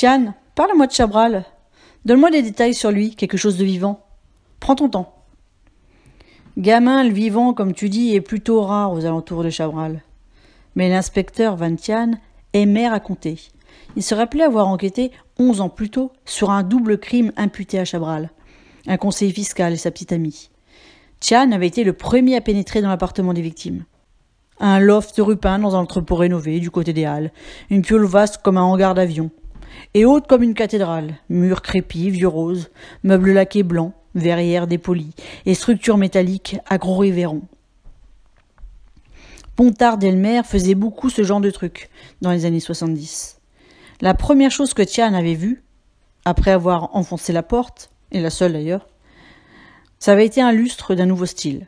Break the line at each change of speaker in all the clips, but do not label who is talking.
Tian, parle-moi de Chabral. Donne-moi des détails sur lui, quelque chose de vivant. Prends ton temps. Gamin, le vivant, comme tu dis, est plutôt rare aux alentours de Chabral. Mais l'inspecteur Van Tian aimait raconter. Il se rappelait avoir enquêté onze ans plus tôt sur un double crime imputé à Chabral, un conseiller fiscal et sa petite amie. Tian avait été le premier à pénétrer dans l'appartement des victimes. Un loft rupin dans un entrepôt rénové du côté des Halles, une piole vaste comme un hangar d'avion, et haute comme une cathédrale, murs crépis, vieux rose, meubles laqués blancs, verrières dépolies et structures métalliques à gros Pontard Delmer faisait beaucoup ce genre de trucs dans les années 70. La première chose que Tian avait vue, après avoir enfoncé la porte, et la seule d'ailleurs, ça avait été un lustre d'un nouveau style.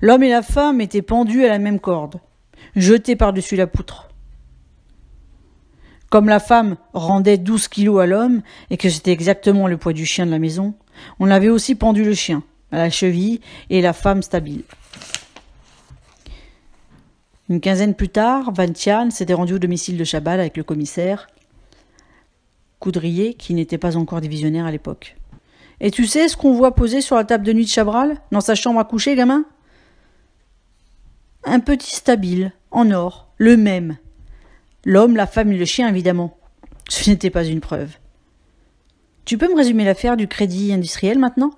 L'homme et la femme étaient pendus à la même corde, jetés par-dessus la poutre. Comme la femme rendait douze kilos à l'homme, et que c'était exactement le poids du chien de la maison, on avait aussi pendu le chien, à la cheville, et la femme stable. Une quinzaine plus tard, Van Tian s'était rendu au domicile de Chabal avec le commissaire Coudrier, qui n'était pas encore divisionnaire à l'époque. Et tu sais ce qu'on voit posé sur la table de nuit de Chabral, dans sa chambre à coucher, gamin Un petit stable en or, le même, L'homme, la femme et le chien, évidemment. Ce n'était pas une preuve. Tu peux me résumer l'affaire du crédit industriel maintenant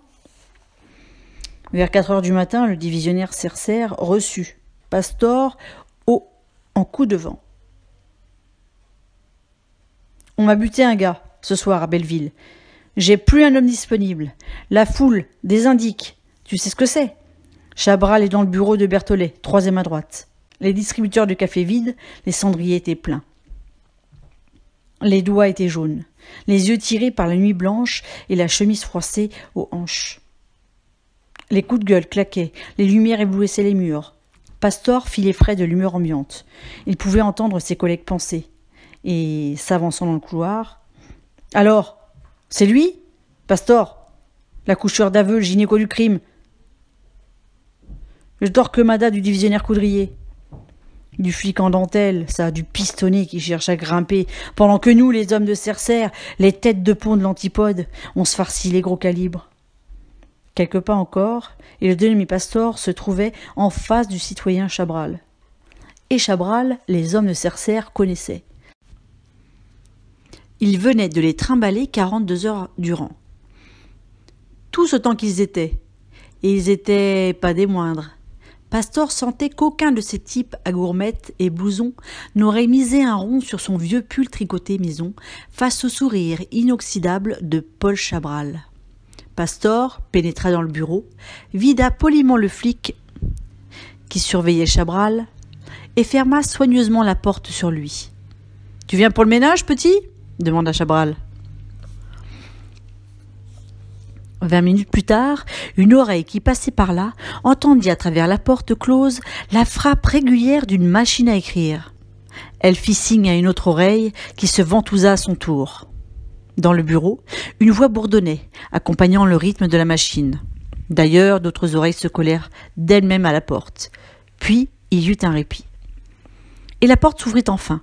Vers 4 heures du matin, le divisionnaire Cercère reçut Pastor au, en coup de vent. On m'a buté un gars ce soir à Belleville. J'ai plus un homme disponible. La foule, des indiques. Tu sais ce que c'est Chabral est dans le bureau de Berthollet, troisième à droite les distributeurs de café vides, les cendriers étaient pleins. Les doigts étaient jaunes, les yeux tirés par la nuit blanche et la chemise froissée aux hanches. Les coups de gueule claquaient, les lumières éblouissaient les murs. Pastor fit les frais de l'humeur ambiante. Il pouvait entendre ses collègues penser. Et, s'avançant dans le couloir, Alors, c'est lui Pastor L'accoucheur d'aveu, le gynéco du crime Le torquemada du divisionnaire coudrier du flic en dentelle, ça, du pistonné qui cherche à grimper, pendant que nous, les hommes de Cercère, les têtes de pont de l'antipode, on se farcit les gros calibres. Quelques pas encore, et le demi-pastor se trouvait en face du citoyen Chabral. Et Chabral, les hommes de Cercère connaissaient. Il venait de les trimballer quarante-deux heures durant. Tout ce temps qu'ils étaient, et ils étaient pas des moindres Pastor sentait qu'aucun de ces types à gourmettes et blousons n'aurait misé un rond sur son vieux pull tricoté maison face au sourire inoxydable de Paul Chabral. Pastor pénétra dans le bureau, vida poliment le flic qui surveillait Chabral et ferma soigneusement la porte sur lui. Tu viens pour le ménage, petit demanda Chabral. Vingt minutes plus tard, une oreille qui passait par là entendit à travers la porte close la frappe régulière d'une machine à écrire. Elle fit signe à une autre oreille qui se ventousa à son tour. Dans le bureau, une voix bourdonnait, accompagnant le rythme de la machine. D'ailleurs, d'autres oreilles se collèrent d'elles-mêmes à la porte. Puis, il y eut un répit. Et la porte s'ouvrit enfin.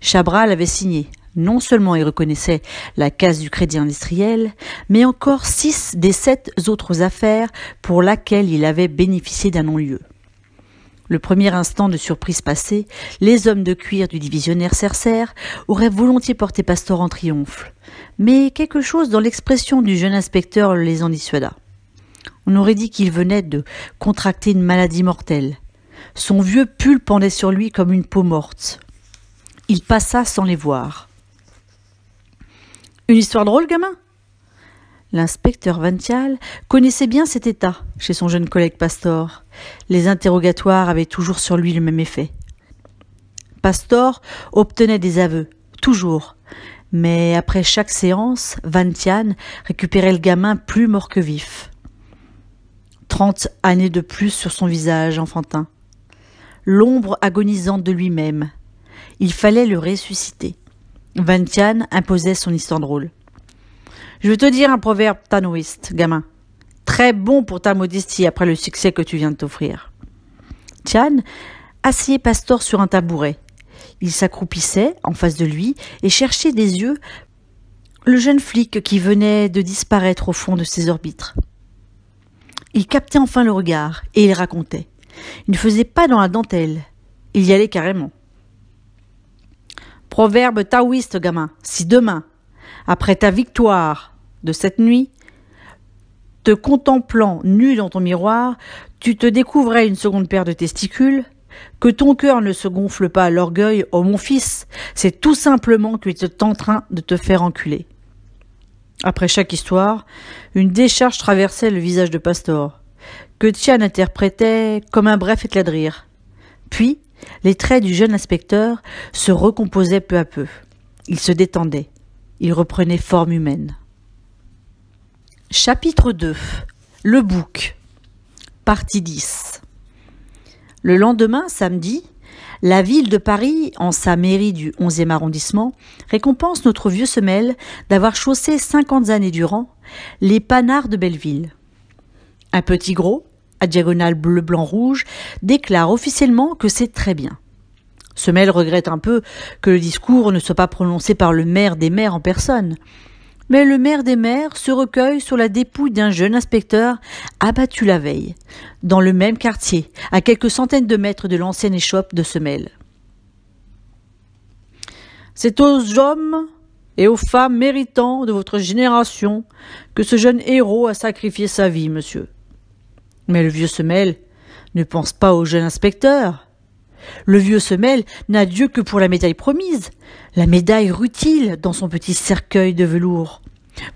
Chabral avait signé, non seulement il reconnaissait la case du crédit industriel, mais encore six des sept autres affaires pour laquelle il avait bénéficié d'un non-lieu. Le premier instant de surprise passé, les hommes de cuir du divisionnaire Cercère auraient volontiers porté Pastor en triomphe. Mais quelque chose dans l'expression du jeune inspecteur les en dissuada. On aurait dit qu'il venait de contracter une maladie mortelle. Son vieux pull pendait sur lui comme une peau morte. Il passa sans les voir. Une histoire drôle, gamin L'inspecteur Vantial connaissait bien cet état chez son jeune collègue Pastor. Les interrogatoires avaient toujours sur lui le même effet. Pastor obtenait des aveux, toujours. Mais après chaque séance, Vantian récupérait le gamin plus mort que vif. Trente années de plus sur son visage enfantin. L'ombre agonisante de lui-même. Il fallait le ressusciter. Van Tian imposait son histoire drôle. Je veux te dire un proverbe tanoïste, gamin. Très bon pour ta modestie après le succès que tu viens de t'offrir. Tian assied Pastor sur un tabouret. Il s'accroupissait en face de lui et cherchait des yeux le jeune flic qui venait de disparaître au fond de ses orbites. Il captait enfin le regard et il racontait. Il ne faisait pas dans la dentelle, il y allait carrément. Proverbe taoïste, gamin, si demain, après ta victoire de cette nuit, te contemplant nu dans ton miroir, tu te découvrais une seconde paire de testicules, que ton cœur ne se gonfle pas à l'orgueil, oh mon fils, c'est tout simplement que tu es en train de te faire enculer. Après chaque histoire, une décharge traversait le visage de Pastor, que Tian interprétait comme un bref éclat de rire. Puis, les traits du jeune inspecteur se recomposaient peu à peu. Il se détendait. Il reprenait forme humaine. Chapitre 2 Le bouc Partie 10 Le lendemain, samedi, la ville de Paris, en sa mairie du 11e arrondissement, récompense notre vieux semelle d'avoir chaussé 50 années durant les panards de Belleville. Un petit gros, à diagonale bleu blanc rouge, déclare officiellement que c'est très bien. Semel regrette un peu que le discours ne soit pas prononcé par le maire des maires en personne. Mais le maire des maires se recueille sur la dépouille d'un jeune inspecteur abattu la veille, dans le même quartier, à quelques centaines de mètres de l'ancienne échoppe de Semel. C'est aux hommes et aux femmes méritants de votre génération que ce jeune héros a sacrifié sa vie, monsieur. Mais le vieux semel ne pense pas au jeune inspecteur. Le vieux semel n'a Dieu que pour la médaille promise, la médaille rutile dans son petit cercueil de velours,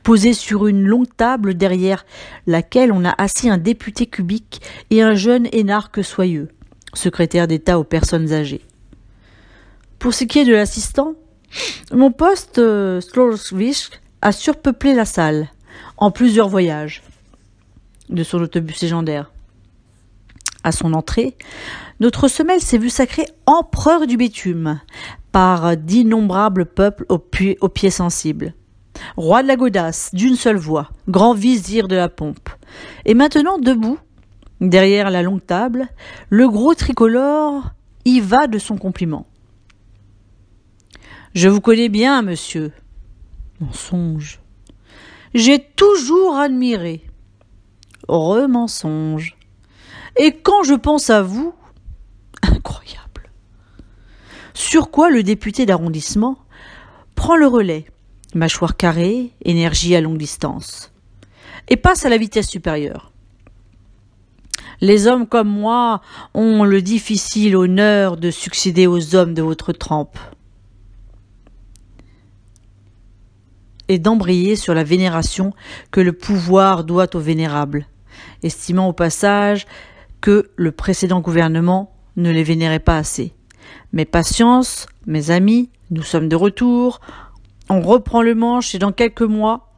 posé sur une longue table derrière laquelle on a assis un député cubique et un jeune énarque soyeux, secrétaire d'État aux personnes âgées. Pour ce qui est de l'assistant, mon poste, euh, a surpeuplé la salle, en plusieurs voyages de son autobus légendaire. À son entrée, notre semelle s'est vue sacrée empereur du bitume par d'innombrables peuples aux, pieds sensibles. Roi de la godasse, d'une seule voix, grand vizir de la pompe. Et maintenant, debout, derrière la longue table, le gros tricolore y va de son compliment. Je vous connais bien, monsieur. Mensonge. J'ai toujours admiré mensonge. Et quand je pense à vous, incroyable. Sur quoi le député d'arrondissement prend le relais, mâchoire carrée, énergie à longue distance, et passe à la vitesse supérieure. Les hommes comme moi ont le difficile honneur de succéder aux hommes de votre trempe et d'embrayer sur la vénération que le pouvoir doit aux vénérables estimant au passage que le précédent gouvernement ne les vénérait pas assez. Mais patience, mes amis, nous sommes de retour, on reprend le manche et dans quelques mois,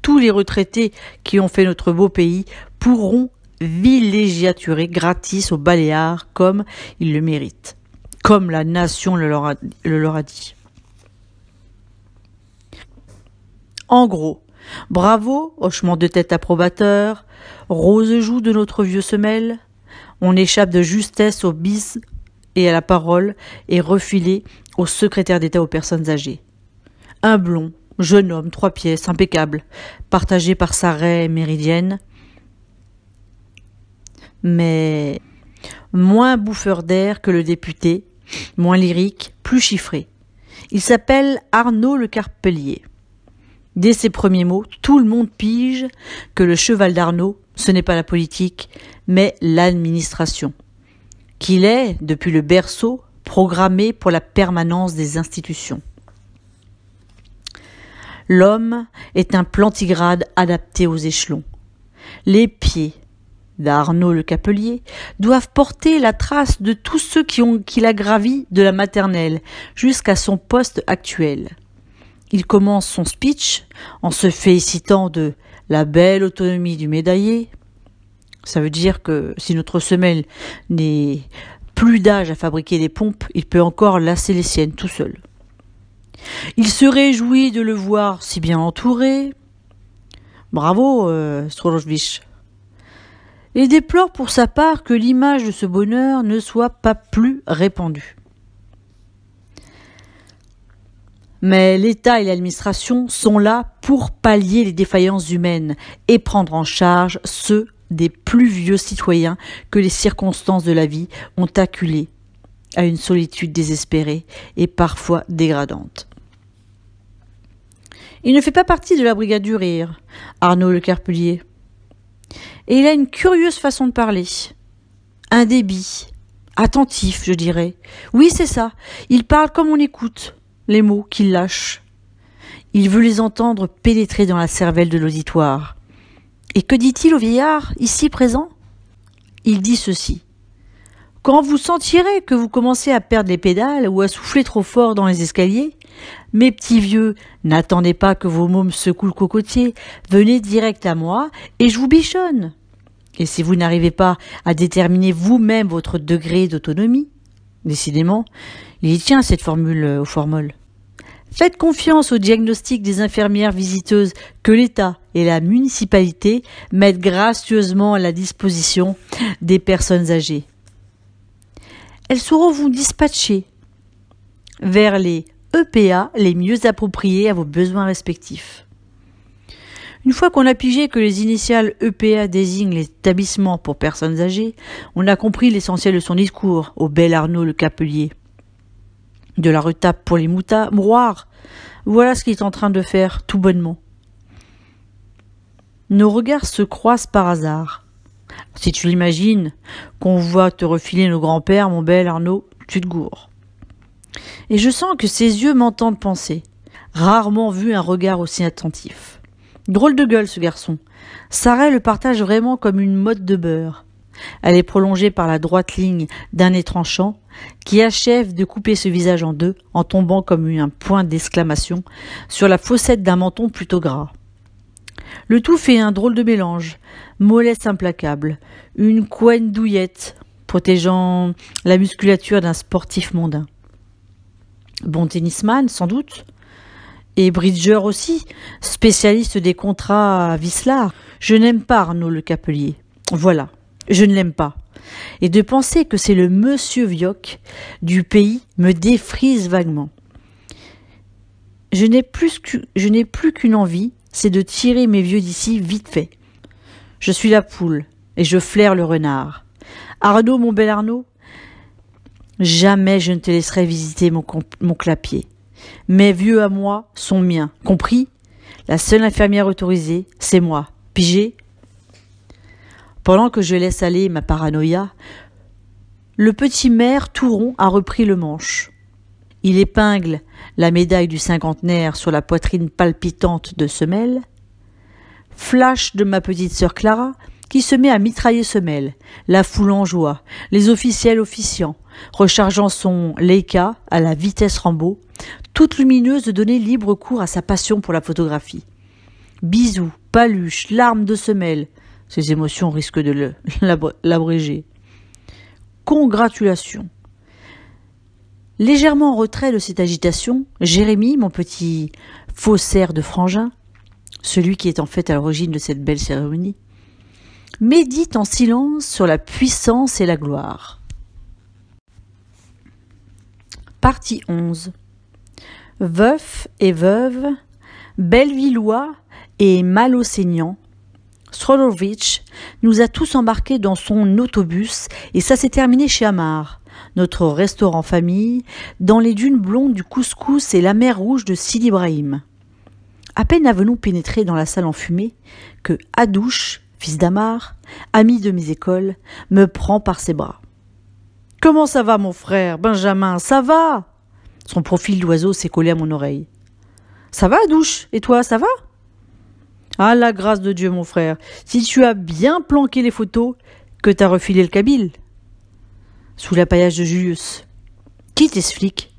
tous les retraités qui ont fait notre beau pays pourront villégiaturer gratis aux Baléares comme ils le méritent, comme la nation le leur a dit. En gros, Bravo, hochement de tête approbateur, rose joue de notre vieux semelle. On échappe de justesse au bis et à la parole et refilé au secrétaire d'État aux personnes âgées. Un blond, jeune homme, trois pièces, impeccable, partagé par sa raie méridienne, mais moins bouffeur d'air que le député, moins lyrique, plus chiffré. Il s'appelle Arnaud Le Carpelier. Dès ses premiers mots, tout le monde pige que le cheval d'Arnaud, ce n'est pas la politique, mais l'administration. Qu'il est, depuis le berceau, programmé pour la permanence des institutions. L'homme est un plantigrade adapté aux échelons. Les pieds d'Arnaud le Capelier doivent porter la trace de tous ceux qui ont qu'il a gravi de la maternelle jusqu'à son poste actuel. Il commence son speech en se félicitant de la belle autonomie du médaillé. Ça veut dire que si notre semelle n'est plus d'âge à fabriquer des pompes, il peut encore lasser les siennes tout seul. Il se réjouit de le voir si bien entouré. Bravo, euh, Et déplore pour sa part que l'image de ce bonheur ne soit pas plus répandue. Mais l'État et l'administration sont là pour pallier les défaillances humaines et prendre en charge ceux des plus vieux citoyens que les circonstances de la vie ont acculés à une solitude désespérée et parfois dégradante. Il ne fait pas partie de la brigade du rire, Arnaud Le Carpelier. Et il a une curieuse façon de parler. Un débit. Attentif, je dirais. Oui, c'est ça. Il parle comme on écoute les mots qu'il lâche. Il veut les entendre pénétrer dans la cervelle de l'auditoire. Et que dit-il au vieillard, ici présent Il dit ceci. Quand vous sentirez que vous commencez à perdre les pédales ou à souffler trop fort dans les escaliers, mes petits vieux, n'attendez pas que vos mômes secouent le cocotier, venez direct à moi et je vous bichonne. Et si vous n'arrivez pas à déterminer vous-même votre degré d'autonomie, Décidément, il y tient cette formule euh, au formol. Faites confiance au diagnostic des infirmières visiteuses que l'État et la municipalité mettent gracieusement à la disposition des personnes âgées. Elles sauront vous dispatcher vers les EPA les mieux appropriés à vos besoins respectifs. Une fois qu'on a pigé que les initiales EPA désignent l'établissement pour personnes âgées, on a compris l'essentiel de son discours au bel Arnaud le Capelier. De la retape pour les moutards, mouroirs. Voilà ce qu'il est en train de faire, tout bonnement. Nos regards se croisent par hasard. Si tu l'imagines, qu'on voit te refiler nos grands-pères, mon bel Arnaud, tu te gourres. Et je sens que ses yeux m'entendent penser. Rarement vu un regard aussi attentif. Drôle de gueule ce garçon. Sarah le partage vraiment comme une motte de beurre. Elle est prolongée par la droite ligne d'un étranchant qui achève de couper ce visage en deux en tombant comme un point d'exclamation sur la fossette d'un menton plutôt gras. Le tout fait un drôle de mélange, mollesse implacable, une couenne douillette protégeant la musculature d'un sportif mondain. Bon tennisman, sans doute, et Bridger aussi, spécialiste des contrats à Vislar. Je n'aime pas Arnaud le Capelier. Voilà, je ne l'aime pas. Et de penser que c'est le monsieur Vioc du pays me défrise vaguement. Je n'ai plus qu'une envie, c'est de tirer mes vieux d'ici vite fait. Je suis la poule et je flaire le renard. Arnaud, mon bel Arnaud, jamais je ne te laisserai visiter mon, mon clapier. Mes vieux à moi sont miens. Compris La seule infirmière autorisée, c'est moi. Pigé Pendant que je laisse aller ma paranoïa, le petit maire Touron a repris le manche. Il épingle la médaille du cinquantenaire sur la poitrine palpitante de semelles. Flash de ma petite sœur Clara qui se met à mitrailler semelle. la foule en joie, les officiels officiants, rechargeant son Leica à la vitesse Rambo, toute lumineuse de donner libre cours à sa passion pour la photographie. Bisous, paluches, larmes de semelle, ses émotions risquent de l'abréger. Congratulations. Légèrement en retrait de cette agitation, Jérémy, mon petit faussaire de frangin, celui qui est en fait à l'origine de cette belle cérémonie, médite en silence sur la puissance et la gloire. Partie 11 Veuf et veuve, Bellevillois et saignant, Strolovitch nous a tous embarqués dans son autobus et ça s'est terminé chez Amar, notre restaurant famille, dans les dunes blondes du couscous et la mer rouge de Sidi Ibrahim. À peine avons-nous pénétré dans la salle enfumée que Hadouche, fils d'Amar, ami de mes écoles, me prend par ses bras. Comment ça va, mon frère Benjamin Ça va son profil d'oiseau s'est collé à mon oreille. Ça va, douche Et toi, ça va Ah, la grâce de Dieu, mon frère. Si tu as bien planqué les photos, que t'as refilé le kabyle. Sous l'appaillage de Julius. Qui t'es ce flic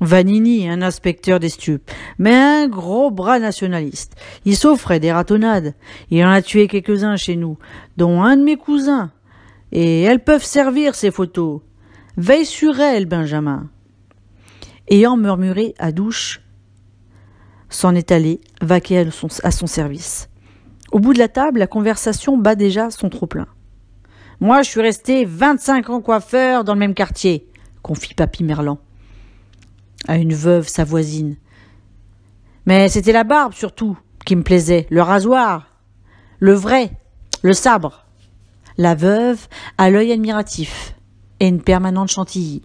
Vanini, un inspecteur des stupes, mais un gros bras nationaliste. Il s'offrait des ratonnades. Il en a tué quelques-uns chez nous, dont un de mes cousins. Et elles peuvent servir, ces photos. Veille sur elles, Benjamin ayant murmuré à douche, s'en est allé, vaquer à son, service. Au bout de la table, la conversation bat déjà son trop-plein. Moi, je suis resté vingt-cinq ans coiffeur dans le même quartier, confie Papy Merlan à une veuve, sa voisine. Mais c'était la barbe surtout qui me plaisait, le rasoir, le vrai, le sabre. La veuve a l'œil admiratif et une permanente chantilly.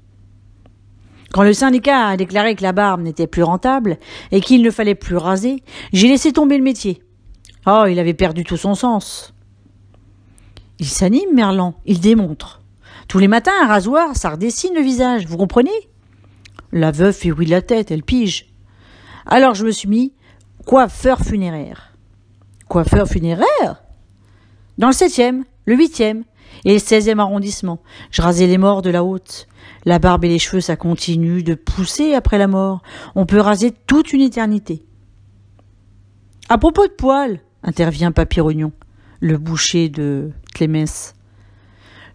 Quand le syndicat a déclaré que la barbe n'était plus rentable et qu'il ne fallait plus raser, j'ai laissé tomber le métier. Oh, il avait perdu tout son sens. Il s'anime, Merlan, il démontre. Tous les matins, un rasoir, ça redessine le visage, vous comprenez La veuve fait oui de la tête, elle pige. Alors je me suis mis coiffeur funéraire. Coiffeur funéraire Dans le septième, le huitième, et le 16e arrondissement. Je rasais les morts de la haute. La barbe et les cheveux, ça continue de pousser après la mort. On peut raser toute une éternité. À propos de poils, intervient Rognon, le boucher de Clémès.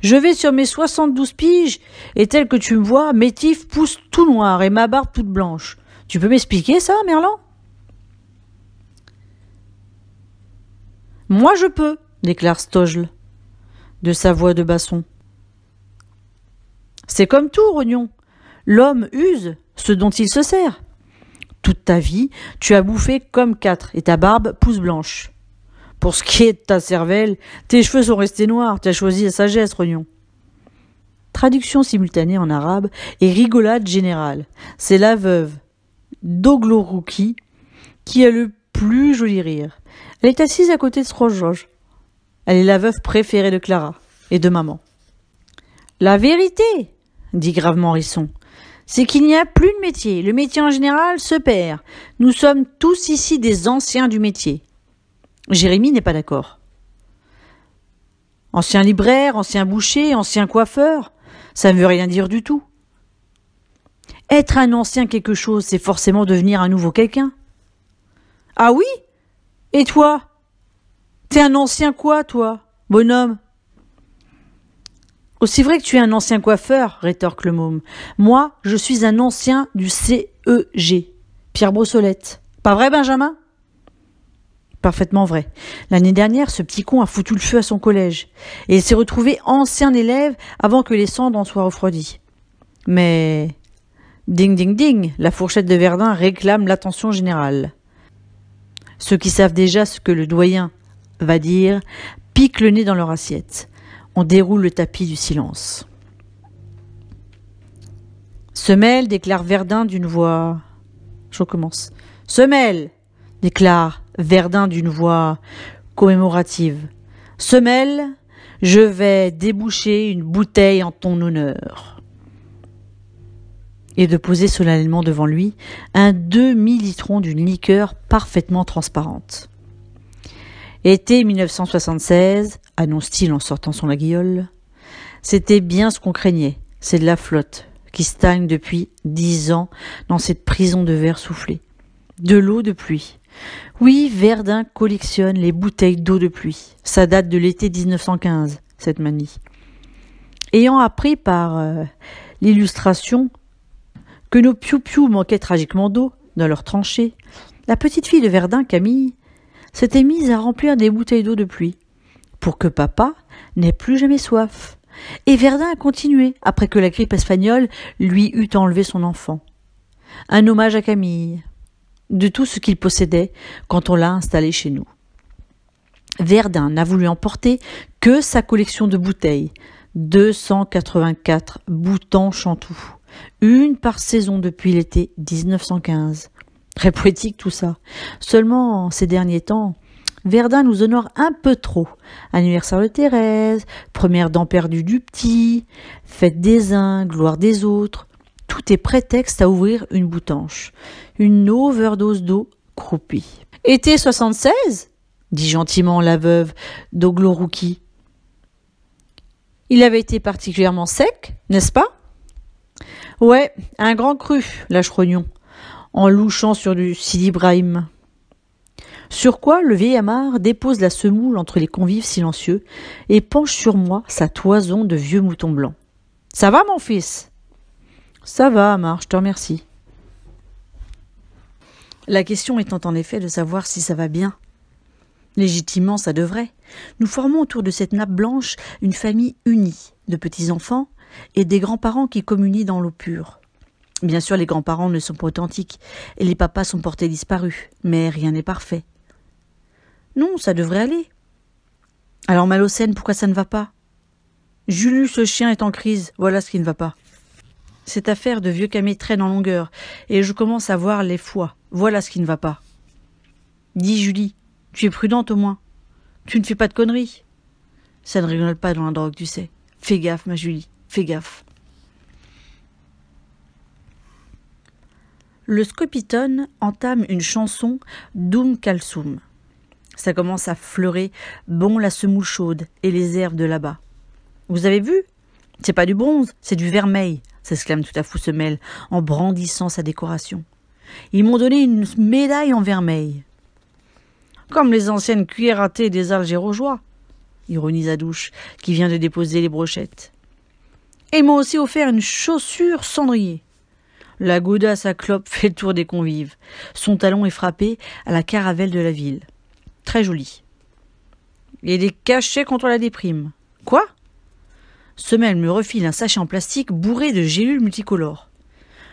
Je vais sur mes soixante douze piges, et tel que tu me vois, mes tifs poussent tout noir et ma barbe toute blanche. Tu peux m'expliquer ça, Merlan Moi je peux, déclare Stogel de sa voix de basson. C'est comme tout, Rognon. L'homme use ce dont il se sert. Toute ta vie, tu as bouffé comme quatre et ta barbe pousse blanche. Pour ce qui est de ta cervelle, tes cheveux sont restés noirs, tu as choisi la sagesse, Rognon. Traduction simultanée en arabe et rigolade générale. C'est la veuve d'Oglorouki qui a le plus joli rire. Elle est assise à côté de elle est la veuve préférée de Clara et de maman. La vérité, dit gravement Risson, c'est qu'il n'y a plus de métier. Le métier en général se perd. Nous sommes tous ici des anciens du métier. Jérémy n'est pas d'accord. Ancien libraire, ancien boucher, ancien coiffeur, ça ne veut rien dire du tout. Être un ancien quelque chose, c'est forcément devenir un nouveau quelqu'un. Ah oui Et toi T'es un ancien quoi, toi, bonhomme Aussi vrai que tu es un ancien coiffeur, rétorque le môme. Moi, je suis un ancien du CEG, Pierre Brossolette. Pas vrai, Benjamin Parfaitement vrai. L'année dernière, ce petit con a foutu le feu à son collège, et il s'est retrouvé ancien élève avant que les cendres en soient refroidies. Mais... Ding ding ding, la fourchette de Verdun réclame l'attention générale. Ceux qui savent déjà ce que le doyen va dire, pique le nez dans leur assiette. On déroule le tapis du silence. Semelle, déclare Verdun d'une voix. Je recommence. Semelle, déclare Verdun d'une voix commémorative. Semelle, je vais déboucher une bouteille en ton honneur. Et de poser solennellement devant lui un demi-litron d'une liqueur parfaitement transparente. Été 1976, annonce-t-il en sortant son laguiole, c'était bien ce qu'on craignait, c'est de la flotte qui stagne depuis dix ans dans cette prison de verre soufflé. De l'eau de pluie. Oui, Verdun collectionne les bouteilles d'eau de pluie. Ça date de l'été 1915, cette manie. Ayant appris par euh, l'illustration que nos piou manquaient tragiquement d'eau dans leurs tranchées, la petite fille de Verdun, Camille, s'était mise à remplir des bouteilles d'eau de pluie, pour que papa n'ait plus jamais soif. Et Verdun a continué, après que la grippe espagnole lui eut enlevé son enfant. Un hommage à Camille, de tout ce qu'il possédait quand on l'a installé chez nous. Verdun n'a voulu emporter que sa collection de bouteilles, 284 boutons chantou, une par saison depuis l'été 1915, Très poétique tout ça. Seulement, ces derniers temps, Verdun nous honore un peu trop. Anniversaire de Thérèse, première dent perdue du petit, fête des uns, gloire des autres. Tout est prétexte à ouvrir une boutanche. Une overdose d'eau croupie. Été 76 dit gentiment la veuve d'Oglorouki. Il avait été particulièrement sec, n'est-ce pas Ouais, un grand cru, lâche Rognon en louchant sur du Sidi Brahim. Sur quoi le vieil Amar dépose la semoule entre les convives silencieux et penche sur moi sa toison de vieux mouton blanc. Ça va, mon fils Ça va, Amar, je te remercie. La question étant en effet de savoir si ça va bien. Légitimement, ça devrait. Nous formons autour de cette nappe blanche une famille unie de petits-enfants et des grands-parents qui communient dans l'eau pure. Bien sûr, les grands-parents ne sont pas authentiques et les papas sont portés disparus, mais rien n'est parfait. Non, ça devrait aller. Alors, Malocène, pourquoi ça ne va pas Julie, ce chien est en crise, voilà ce qui ne va pas. Cette affaire de vieux camé traîne en longueur, et je commence à voir les foies, voilà ce qui ne va pas. Dis Julie, tu es prudente au moins. Tu ne fais pas de conneries. Ça ne rigole pas dans la drogue, tu sais. Fais gaffe, ma Julie, fais gaffe. le Scopitone entame une chanson Dum Kalsum. Ça commence à fleurer, bon la semoule chaude et les herbes de là-bas. Vous avez vu C'est pas du bronze, c'est du vermeil, s'exclame tout à fou Semel en brandissant sa décoration. Ils m'ont donné une médaille en vermeil. Comme les anciennes cuillératées des Algérois. ironise Adouche, qui vient de déposer les brochettes. Et m'ont aussi offert une chaussure cendrier. La gouda sa clope fait le tour des convives. Son talon est frappé à la caravelle de la ville. Très joli. Et des cachets contre la déprime. Quoi Semelle me refile un sachet en plastique bourré de gélules multicolores.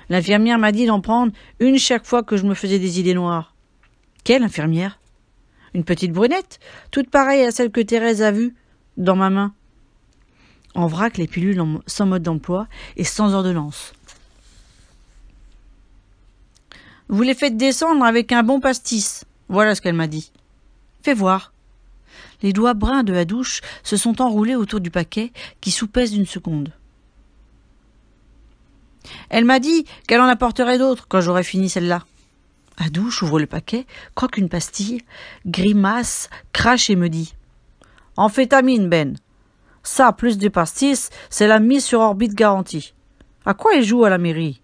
L'infirmière m'a dit d'en prendre une chaque fois que je me faisais des idées noires. Quelle infirmière Une petite brunette, toute pareille à celle que Thérèse a vue dans ma main. En vrac, les pilules sans mode d'emploi et sans ordonnance. Vous les faites descendre avec un bon pastis. Voilà ce qu'elle m'a dit. Fais voir. Les doigts bruns de la se sont enroulés autour du paquet qui soupèse d'une seconde. Elle m'a dit qu'elle en apporterait d'autres quand j'aurais fini celle-là. douche ouvre le paquet, croque une pastille, grimace, crache et me dit Amphétamine, Ben. Ça, plus des pastis, c'est la mise sur orbite garantie. À quoi elle joue à la mairie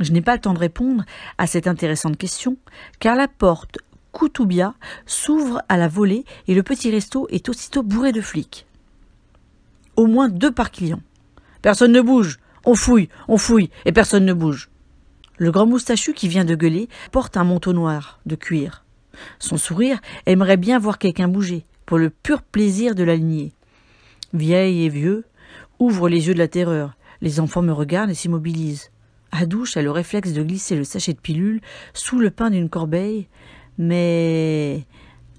je n'ai pas le temps de répondre à cette intéressante question, car la porte Koutoubia s'ouvre à la volée et le petit resto est aussitôt bourré de flics. Au moins deux par client. Personne ne bouge. On fouille, on fouille, et personne ne bouge. Le grand moustachu qui vient de gueuler porte un manteau noir de cuir. Son sourire aimerait bien voir quelqu'un bouger, pour le pur plaisir de l'aligner. Vieille et vieux ouvre les yeux de la terreur. Les enfants me regardent et s'immobilisent douche a le réflexe de glisser le sachet de pilules sous le pain d'une corbeille, mais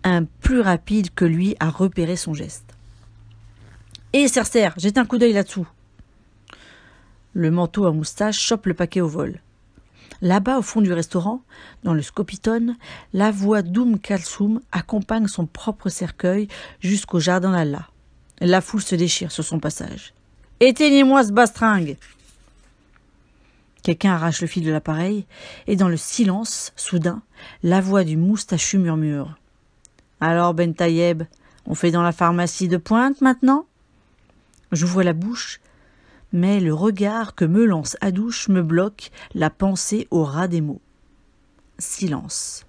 un plus rapide que lui a repéré son geste. Et Cercer, jette un coup d'œil là-dessous. Le manteau à moustache chope le paquet au vol. Là-bas, au fond du restaurant, dans le Scopitone, la voix d'Oum Kalsoum accompagne son propre cercueil jusqu'au jardin d'Allah. La foule se déchire sur son passage. Éteignez-moi ce bastringue Quelqu'un arrache le fil de l'appareil, et dans le silence, soudain, la voix du moustachu murmure. Alors, Ben Taïeb, on fait dans la pharmacie de pointe maintenant J'ouvre la bouche, mais le regard que me lance Adouche me bloque la pensée au ras des mots. Silence.